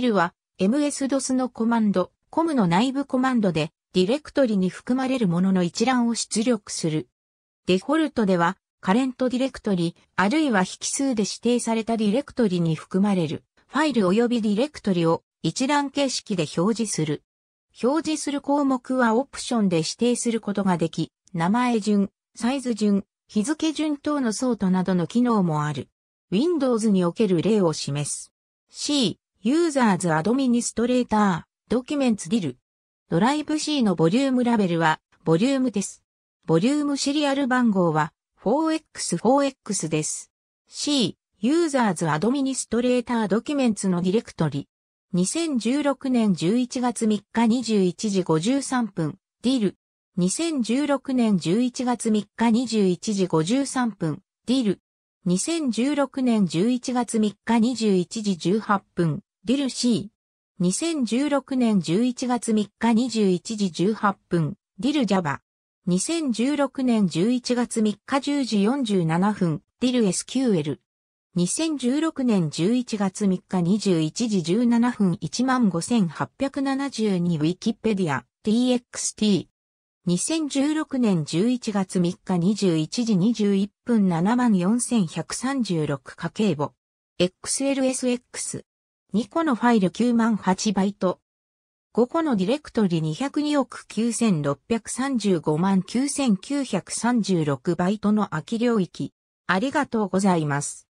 ビルは MS-DOS のコマンド、COM の内部コマンドでディレクトリに含まれるものの一覧を出力する。デフォルトではカレントディレクトリ、あるいは引数で指定されたディレクトリに含まれるファイル及びディレクトリを一覧形式で表示する。表示する項目はオプションで指定することができ、名前順、サイズ順、日付順等のソートなどの機能もある。Windows における例を示す。C、ユーザーズアドミニストレーター、ドキュメンツディル。ドライブ C のボリュームラベルは、ボリュームです。ボリュームシリアル番号は、4x4x です。C、ユーザーズアドミニストレータードキュメンツのディレクトリ。2016年11月3日21時53分、ディル。2016年11月3日21時53分、ディル。2016年11月3日21時18分。ディルシー。2016年11月3日21時18分、ディルジャバ。2016年11月3日10時47分、ディル SQL。2016年11月3日21時17分15872ウィキペディア txt。2016年11月3日21時21分74136家計簿。XLSX。2個のファイル9万8バイト。5個のディレクトリ202億9635万9936バイトの空き領域。ありがとうございます。